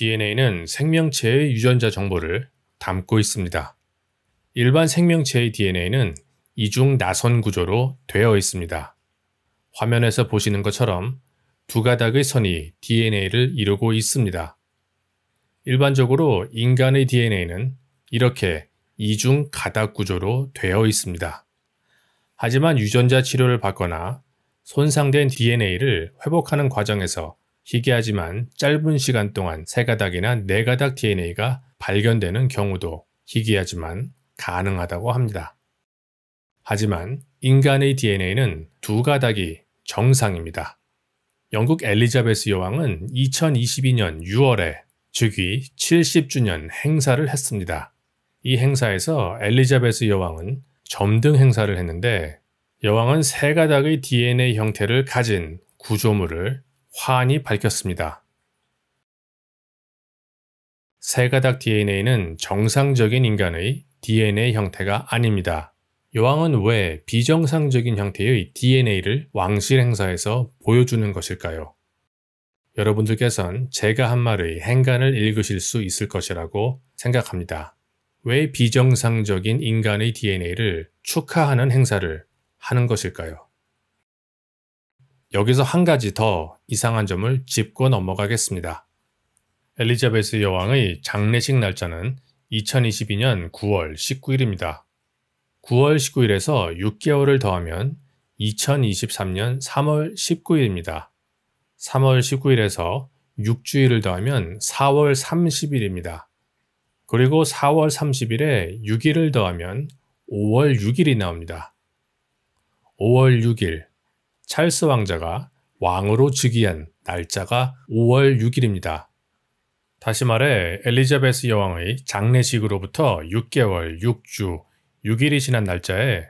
DNA는 생명체의 유전자 정보를 담고 있습니다. 일반 생명체의 DNA는 이중 나선 구조로 되어 있습니다. 화면에서 보시는 것처럼 두 가닥의 선이 DNA를 이루고 있습니다. 일반적으로 인간의 DNA는 이렇게 이중 가닥 구조로 되어 있습니다. 하지만 유전자 치료를 받거나 손상된 DNA를 회복하는 과정에서 희귀하지만 짧은 시간 동안 세가닥이나네가닥 DNA가 발견되는 경우도 희귀하지만 가능하다고 합니다. 하지만 인간의 DNA는 두 가닥이 정상입니다. 영국 엘리자베스 여왕은 2022년 6월에 즉위 70주년 행사를 했습니다. 이 행사에서 엘리자베스 여왕은 점등 행사를 했는데 여왕은 세 가닥의 DNA 형태를 가진 구조물을 화안이 밝혔습니다. 새 가닥 DNA는 정상적인 인간의 DNA 형태가 아닙니다. 여왕은 왜 비정상적인 형태의 DNA를 왕실 행사에서 보여주는 것일까요? 여러분들께선 제가 한 말의 행간을 읽으실 수 있을 것이라고 생각합니다. 왜 비정상적인 인간의 DNA를 축하하는 행사를 하는 것일까요? 여기서 한 가지 더 이상한 점을 짚고 넘어가겠습니다. 엘리자베스 여왕의 장례식 날짜는 2022년 9월 19일입니다. 9월 19일에서 6개월을 더하면 2023년 3월 19일입니다. 3월 19일에서 6주일을 더하면 4월 30일입니다. 그리고 4월 30일에 6일을 더하면 5월 6일이 나옵니다. 5월 6일, 찰스 왕자가 왕으로 즉위한 날짜가 5월 6일입니다. 다시 말해 엘리자베스 여왕의 장례식으로부터 6개월, 6주, 6일이 지난 날짜에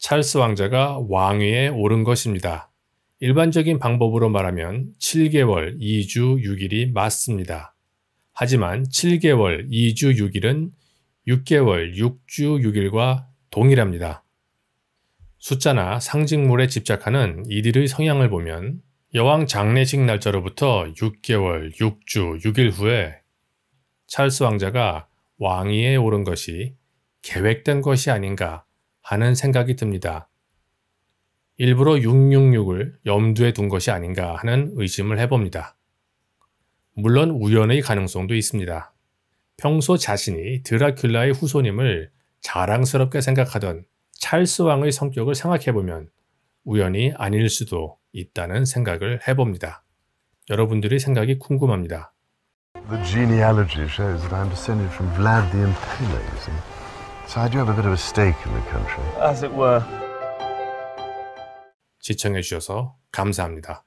찰스 왕자가 왕위에 오른 것입니다. 일반적인 방법으로 말하면 7개월 2주 6일이 맞습니다. 하지만 7개월 2주 6일은 6개월 6주 6일과 동일합니다. 숫자나 상징물에 집착하는 이들의 성향을 보면 여왕 장례식 날짜로부터 6개월, 6주, 6일 후에 찰스 왕자가 왕위에 오른 것이 계획된 것이 아닌가 하는 생각이 듭니다. 일부러 666을 염두에 둔 것이 아닌가 하는 의심을 해봅니다. 물론 우연의 가능성도 있습니다. 평소 자신이 드라큘라의 후손임을 자랑스럽게 생각하던 찰스 왕의 성격을 생각해보면 우연이 아닐 수도 있다는 생각을 해봅니다. 여러분들의 생각이 궁금합니다. The genealogy shows that I'm descended from Vlad the Impaler. So I do have a bit of a stake in the country. As it were. 시청해주셔서 감사합니다.